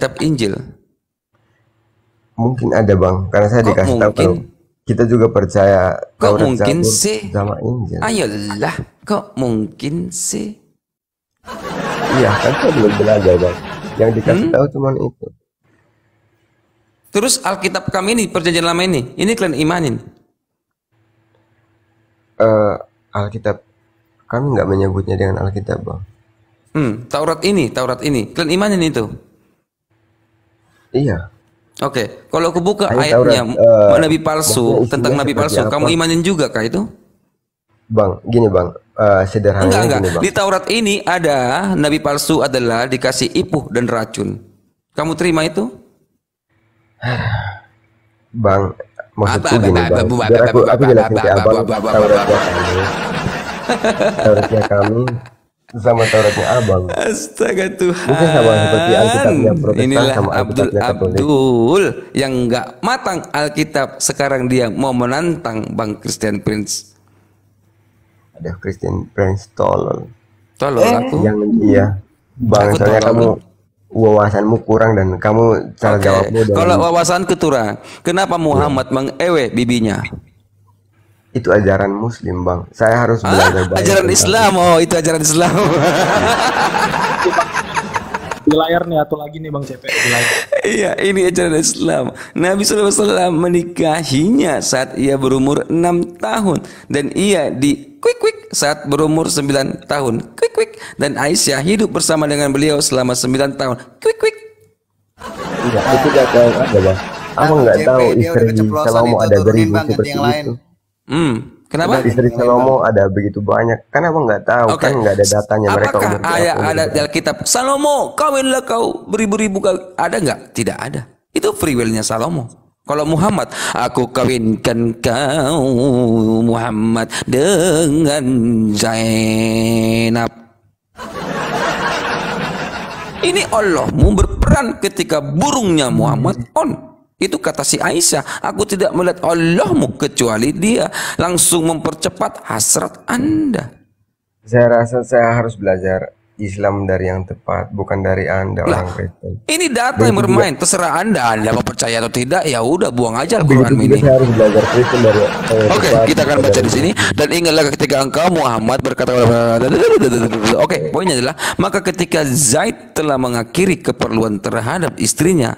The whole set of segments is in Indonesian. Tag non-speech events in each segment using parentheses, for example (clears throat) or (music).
kitab Injil? Mungkin ada bang, karena saya Kok dikasih mungkin? tahu kita juga percaya Kok Taurat mungkin Zabur sih? sama Injil. Ayolah, kok mungkin sih? Iya, kan saya belum belajar bang. Yang dikasih hmm? tahu cuma itu. Terus Alkitab kami ini perjanjian lama ini, ini kalian imanin? Uh, Alkitab kami nggak menyebutnya dengan Alkitab bang. Hmm, Taurat ini, Taurat ini, kalian imanin itu? Iya. Oke, okay. kalau aku buka Ayat ayatnya uh, nabi palsu tentang nabi palsu, apa? kamu imanin juga kah itu? Bang, gini bang, uh, eh, sederhana. Enggak enggak. Gini, bang. Di Taurat ini ada nabi palsu adalah dikasih ipuh dan racun. Kamu terima itu? bang, maksudku gini bang. Biar aku, aku jelasin ke abang Tauratnya kami. Tauratnya kami sama Tauratnya abang. Astaga Tuhan. Bukan sama seperti Alkitabnya Protestan Inilah sama Abdul Abdul yang nggak matang Alkitab sekarang dia mau menantang Bang Christian Prince. Ada Christian Prince tolol. Tolol eh. aku. Yang iya. Bang, aku soalnya kamu wawasanmu kurang dan kamu cara okay. jawabmu. Kalau wawasan keturang, kenapa Muhammad mengewe bibinya? itu ajaran muslim bang saya harus ah, belajar ah, ajaran Islam itu. oh itu ajaran Islam (laughs) di layar nih atau lagi nih bang CP iya ini ajaran Islam Nabi SAW menikahinya saat ia berumur 6 tahun dan ia di quick quick saat berumur 9 tahun quick quick dan Aisyah hidup bersama dengan beliau selama 9 tahun quick quick iya itu gak tahu ada bang. Aku nggak tahu istri kalau mau ada beribu seperti itu. Hmm. Kenapa? Dan istri Salomo ada begitu banyak. Kan abang nggak tahu, okay. kan nggak ada datanya Apakah mereka. Apakah ayat ada dalam gitu. kitab Salomo, kawinlah kau beribu-ribu kali. Ada nggak? Tidak ada. Itu free willnya Salomo. Kalau Muhammad, aku kawinkan kau Muhammad dengan Zainab. Ini Allahmu berperan ketika burungnya Muhammad on. Itu kata si Aisyah, aku tidak melihat Allahmu kecuali dia. Langsung mempercepat hasrat Anda. Saya rasa saya harus belajar Islam dari yang tepat, bukan dari Anda lah, orang Kristen. Ini data yang bermain, terserah Anda, Anda mau percaya atau tidak, ya udah buang aja Al-Qur'an ini. Saya harus belajar Kristen dari eh, Oke, kita akan baca di sini dan ingatlah ketika engkau Muhammad berkata Oke, okay, poinnya adalah maka ketika Zaid telah mengakhiri keperluan terhadap istrinya,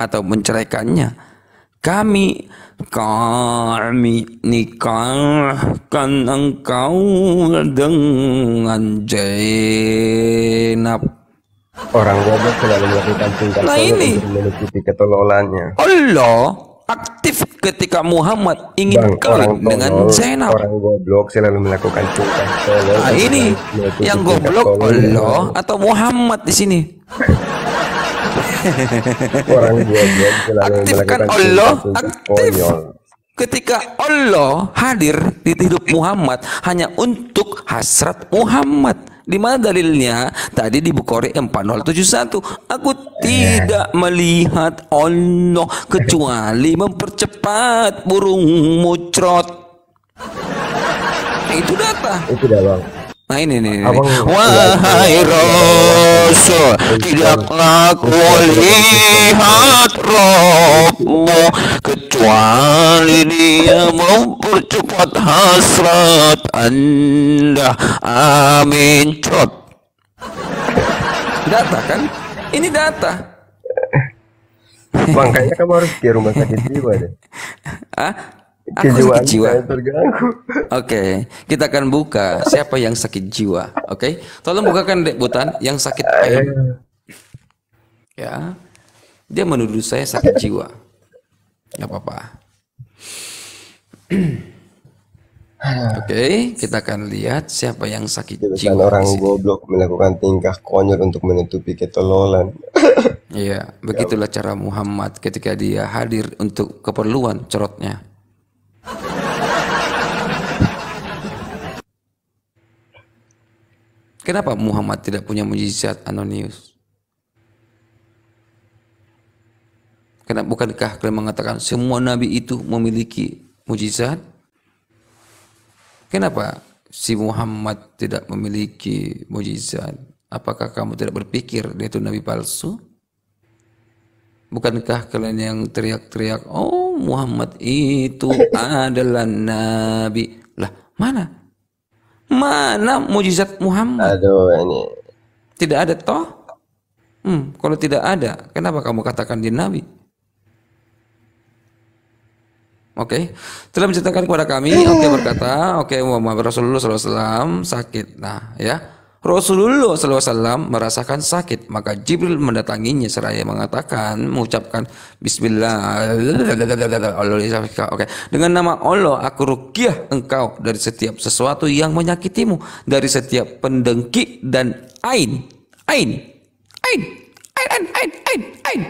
atau menceraikannya. Kami, kami nikahkan engkau dengan Zainab. Orang goblok selalu melakukan tingkah nah ini. untuk ketololannya. Allah aktif ketika Muhammad ingin Bang, kawin dengan Zainab. Orang goblok selalu melakukan tingkah Nah, ini yang goblok Allah atau Muhammad di sini. (laughs) aktifkan Allah, aktif. Ketika Allah hadir di hidup Muhammad hanya untuk hasrat Muhammad. Di mana dalilnya? Tadi di Bukhari 4071. Aku tidak eh. melihat Allah kecuali (laughs) mempercepat burung mucrot. Itu data. Itu data. Nah ini nih. Abang, Wahai iya, iya, iya, Rasul, tidaklah kulihat rohmu kecuali dia mempercepat hasrat anda. Amin. Cot. Data kan? Ini data. Makanya kamu harus ke rumah sakit jiwa deh. Ah, Aku sakit jiwa. (laughs) Oke, kita akan buka siapa yang sakit jiwa. Oke, tolong bukakan dek butan yang sakit ayam. Iya, iya. Ya, dia menuduh saya sakit jiwa. Gak apa-apa. (clears throat) Oke, kita akan lihat siapa yang sakit Bukan jiwa. orang goblok melakukan tingkah konyol untuk menutupi ketololan. Iya, begitulah cara Muhammad ketika dia hadir untuk keperluan cerotnya. Kenapa Muhammad tidak punya mujizat Anonius? Karena bukankah kalian mengatakan semua nabi itu memiliki mujizat? Kenapa si Muhammad tidak memiliki mujizat? Apakah kamu tidak berpikir dia itu nabi palsu? Bukankah kalian yang teriak-teriak, "Oh, Muhammad itu adalah nabi." Lah, mana Mana mujizat Muhammad? Aduh, ini tidak ada toh? Hmm, kalau tidak ada, kenapa kamu katakan di nabi? Oke, okay. telah menceritakan kepada kami. Oke okay, berkata, oke okay, Muhammad Rasulullah SAW sakit. Nah, ya, Rasulullah SAW merasakan sakit, maka Jibril mendatanginya seraya mengatakan, mengucapkan Bismillah, oke, dengan nama Allah aku rukiah engkau dari setiap sesuatu yang menyakitimu, dari setiap pendengki dan ain, ain, ain, ain, ain, ain, ain, ain, ain,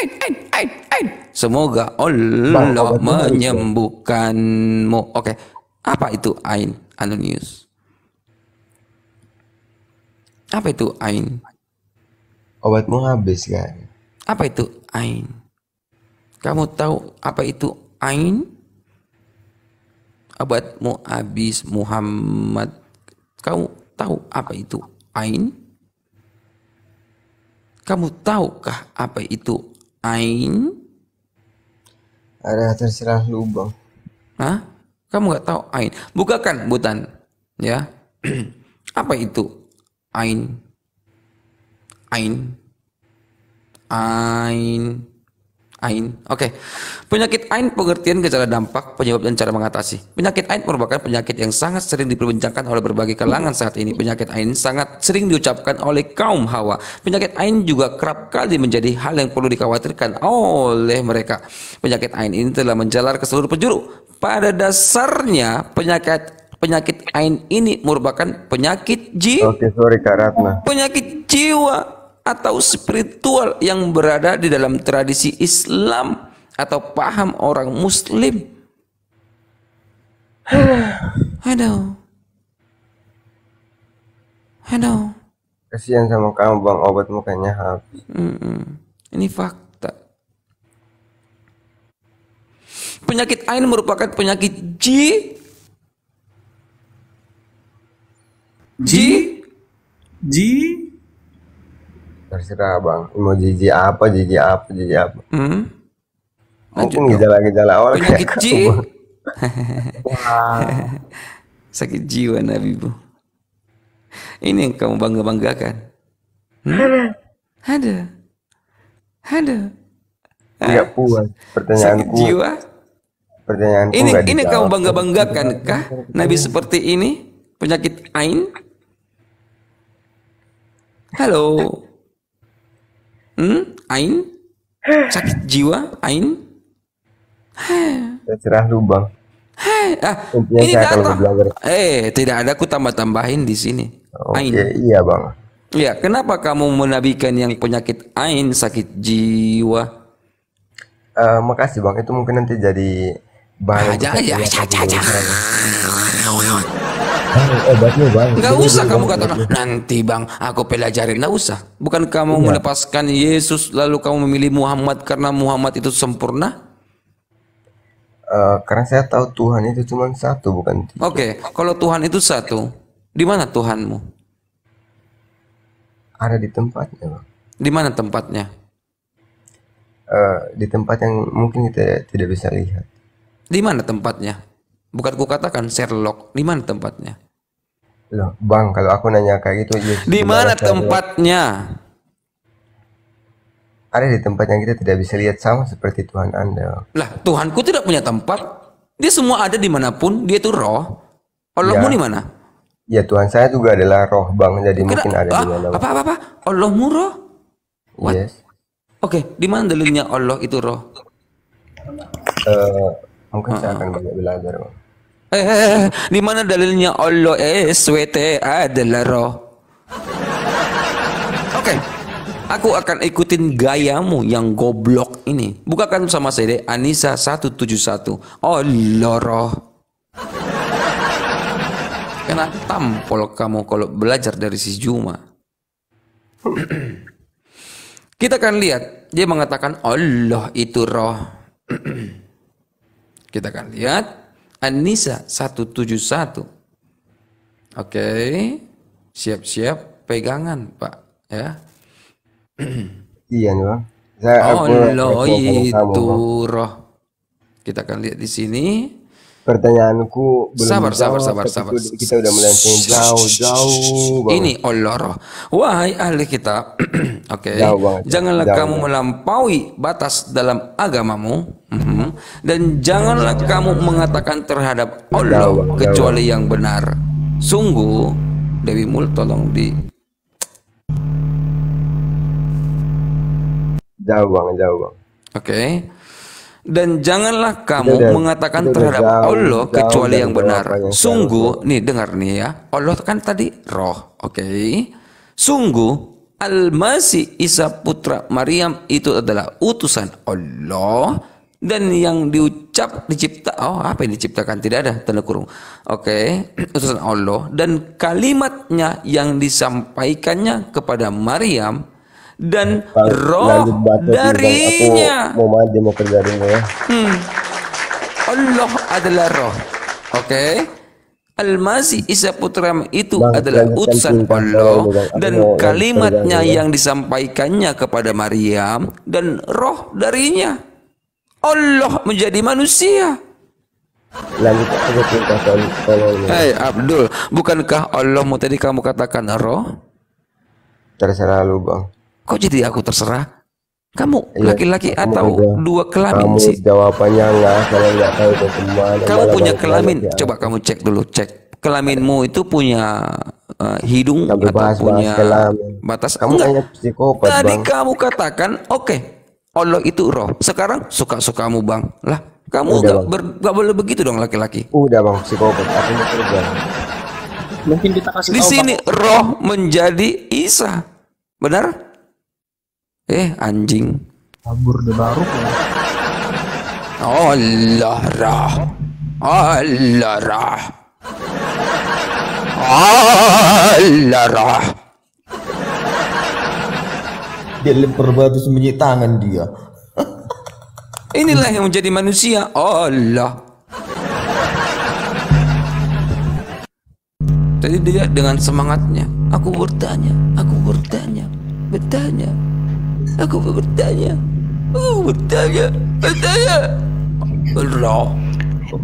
ain, ain. ain Semoga Allah menyembuhkanmu. Oke, okay. apa itu ain, Anunius? Apa itu ain? Obatmu habis kan? Apa itu ain? Kamu tahu apa itu ain? Obatmu habis Muhammad. Kamu tahu apa itu ain? Kamu tahukah apa itu ain? Ada terserah lubang. Hah? Kamu nggak tahu ain? Bukakan butan, ya. (clears throat) apa itu Ain. Ain. Ain. Ain. Oke. Okay. Penyakit Ain pengertian gejala dampak, penyebab dan cara mengatasi. Penyakit Ain merupakan penyakit yang sangat sering diperbincangkan oleh berbagai kalangan saat ini. Penyakit Ain sangat sering diucapkan oleh kaum hawa. Penyakit Ain juga kerap kali menjadi hal yang perlu dikhawatirkan oleh mereka. Penyakit Ain ini telah menjalar ke seluruh penjuru. Pada dasarnya penyakit penyakit ain ini merupakan penyakit jiwa. Oke, sorry Kak Ratna. Penyakit jiwa atau spiritual yang berada di dalam tradisi Islam atau paham orang muslim. (sighs) Aduh. Aduh. Kasihan sama kamu bang, obat mukanya habis. Mm -mm. Ini fakta. Penyakit ain merupakan penyakit ji G G terserah bang mau jiji apa jiji apa jiji apa hmm? mungkin gejala-gejala orang penyakit G (laughs) sakit jiwa Nabi bu ini yang kamu bangga banggakan hmm? ada ada tidak ah, puas pertanyaan sakit jiwa pertanyaan ini ini kamu bangga banggakan kah Nabi seperti ini penyakit ain Halo. Hmm? Ain? Sakit jiwa? Ain? Terserah lubang. Hai, ah, ini saya kalau blogger. Eh, tidak ada aku tambah-tambahin di sini. Oke, Ain. iya, Bang. Iya, kenapa kamu menabikan yang penyakit Ain sakit jiwa? Uh, makasih, Bang. Itu mungkin nanti jadi bahan. Aja, aja, aja, aja obatnya bang. Gak usah kamu katakan. Gitu. nanti bang, aku pelajarin. nggak usah. Bukan kamu Enggak. Iya. melepaskan Yesus lalu kamu memilih Muhammad karena Muhammad itu sempurna? Uh, karena saya tahu Tuhan itu cuma satu, bukan? Oke, okay. kalau Tuhan itu satu, di mana Tuhanmu? Ada di tempatnya, bang. Di mana tempatnya? Uh, di tempat yang mungkin kita tidak bisa lihat. Di mana tempatnya? Bukan ku katakan Sherlock, di mana tempatnya? Loh, Bang, kalau aku nanya kayak gitu, yes, iya, di mana tempatnya? Ada di tempat yang kita tidak bisa lihat sama seperti Tuhan Anda. Lah, Tuhanku tidak punya tempat. Dia semua ada dimanapun. Dia itu roh. Allahmu ya. di mana? Ya Tuhan saya juga adalah roh, Bang. Jadi Kira, mungkin ada ah, di mana? Apa apa apa? Allahmu roh? What? Yes. Oke, okay, di mana dalilnya Allah itu roh? Uh, mungkin uh, saya ah, ah. akan banyak belajar, Bang eh, di mana dalilnya Allah SWT adalah roh oke okay. aku akan ikutin gayamu yang goblok ini bukakan sama saya deh Anissa 171 Allah roh kena tampol kamu kalau belajar dari si Juma kita akan lihat dia mengatakan Allah itu roh kita akan lihat An-Nisa 171. Oke. Siap-siap pegangan, Pak, ya. (clears throat) iya, Pak. oh, lo itu roh. Kita akan lihat di sini pertanyaanku belum sabar, jauh, sabar sabar sabar sabar kita udah melenceng jauh jauh ini Allah wahai ahli kita. (clears throat) oke okay. janganlah jauh kamu melampaui batas dalam agamamu mhm, dan janganlah jauh kamu mengatakan terhadap Allah jauh, kecuali yang benar sungguh Dewi Mul tolong di jauh bang jauh bang oke okay dan janganlah kamu dan, mengatakan terhadap jauh, Allah jauh, kecuali jauh, yang benar. Sungguh, jauh. nih dengar nih ya. Allah kan tadi roh, oke. Okay? Sungguh Al-Masih Isa putra Maryam itu adalah utusan Allah dan yang diucap dicipta oh apa yang diciptakan tidak ada tanda kurung oke okay. (clears throat) utusan Allah dan kalimatnya yang disampaikannya kepada Maryam dan roh darinya. Ya. Hmm. Allah adalah roh. Oke. Okay? Al-Masih Isa Putra itu bang, adalah utusan Allah dan kalimatnya yang disampaikannya kepada Maryam dan roh darinya. Allah menjadi manusia. Lanjut Hai Abdul, bukankah Allahmu tadi kamu katakan roh? Terserah lu bang. Kok jadi aku terserah? Kamu iya, laki-laki ya, atau aja. dua kelamin kamu sih? Jawabannya enggak, kalau enggak tahu itu semua. Kamu punya kelamin? Ya. Coba kamu cek dulu, cek kelaminmu itu punya uh, hidung kamu atau bahas, punya bahas batas? Kamu enggak. psikopat. Tadi bang. kamu katakan, oke, okay, Allah itu roh. Sekarang suka-sukamu bang. Lah, kamu enggak, ber, enggak boleh begitu dong laki-laki. Udah bang, psikopat. Aku bang. Mungkin kita kasih Di tahu, sini bang. roh menjadi Isa, benar? Eh anjing. Kabur di baru. Allah rah. Allah rah. Allah rah. Dia lempar batu sembunyi tangan dia. (laughs) Inilah yang menjadi manusia. Allah. Tadi dia dengan semangatnya. Aku bertanya, aku bertanya, bertanya. Aku bertanya. Aku bertanya. Bertanya. Allah.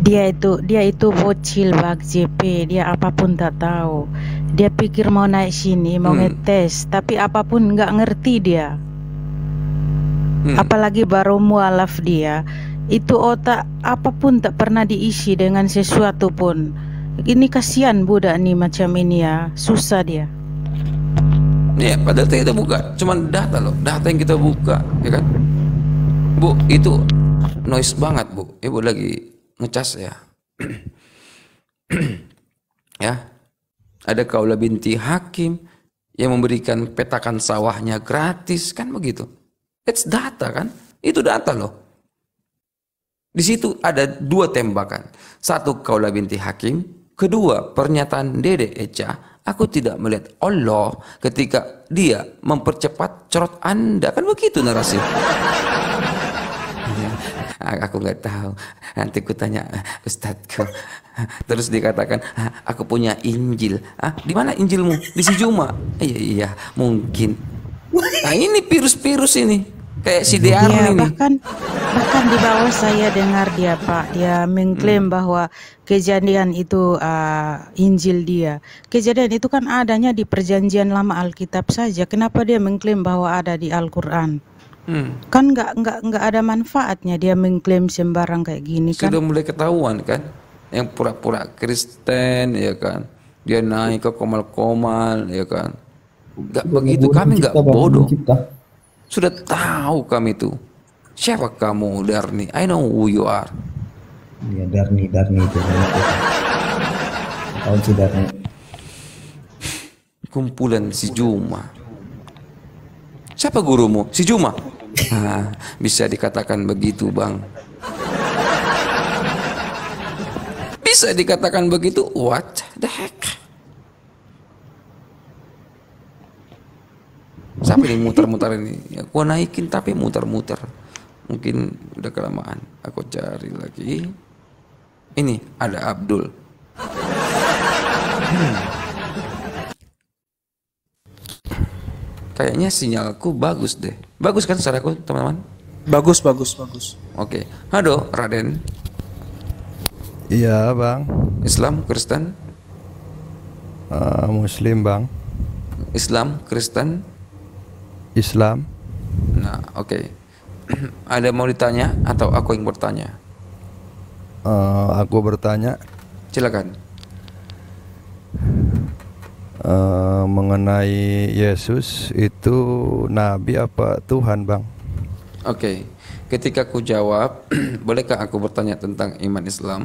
Dia itu dia itu bocil bag JP. Dia apapun tak tahu. Dia pikir mau naik sini, mau hmm. ngetes, tapi apapun nggak ngerti dia. Hmm. Apalagi baru mualaf dia. Itu otak apapun tak pernah diisi dengan sesuatu pun. Ini kasihan budak nih macam ini ya, susah dia. Iya, padahal kita buka, cuman data loh, data yang kita buka, ya kan? Bu, itu noise banget, Bu. Ibu ya, lagi ngecas ya. (clears throat) ya. Ada Kaula binti Hakim yang memberikan petakan sawahnya gratis, kan begitu. It's data kan? Itu data loh. Di situ ada dua tembakan. Satu Kaula binti Hakim, Kedua, pernyataan Dede Eca, aku tidak melihat Allah ketika dia mempercepat cerot Anda. Kan begitu narasi. (laughs) aku nggak tahu. Nanti ku tanya ustadku. Terus dikatakan, aku punya Injil. Ah, di mana Injilmu? Di si Juma. Iya, iya, mungkin. (laughs) Nah ini virus-virus ini. Kayak si iya, Diarni ya, bahkan, nih. Bahkan di bawah saya dengar dia Pak, dia mengklaim hmm. bahwa kejadian itu uh, Injil dia. Kejadian itu kan adanya di perjanjian lama Alkitab saja. Kenapa dia mengklaim bahwa ada di Al-Qur'an? Hmm. Kan nggak nggak nggak ada manfaatnya dia mengklaim sembarang kayak gini Sudah kan. Sudah mulai ketahuan kan, yang pura-pura Kristen ya kan, dia naik ke komal-komal ya kan. Nggak begitu kami nggak bodoh. Sudah tahu kami itu Siapa kamu Darni? I know who you are. Ya Darni, Darni itu. Tahu si Darni. Kumpulan si Juma. Siapa gurumu? Si Juma. Nah, bisa dikatakan begitu bang. Bisa dikatakan begitu. What the heck? Siapa ini muter-muter ini? Ya, naikin tapi muter-muter mungkin udah kelamaan aku cari lagi ini ada Abdul hmm. kayaknya sinyalku bagus deh bagus kan suaraku teman-teman bagus bagus bagus oke okay. halo Raden iya bang Islam Kristen uh, Muslim bang Islam Kristen Islam nah oke okay (clears throat) ada mau ditanya atau aku yang bertanya? Uh, aku bertanya. Silakan. Uh, mengenai Yesus itu nabi apa Tuhan, Bang? Oke. Okay. Ketika aku jawab, (clears throat) bolehkah aku bertanya tentang iman Islam?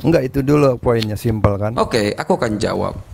Enggak itu dulu poinnya simpel kan? Oke, okay, aku akan jawab.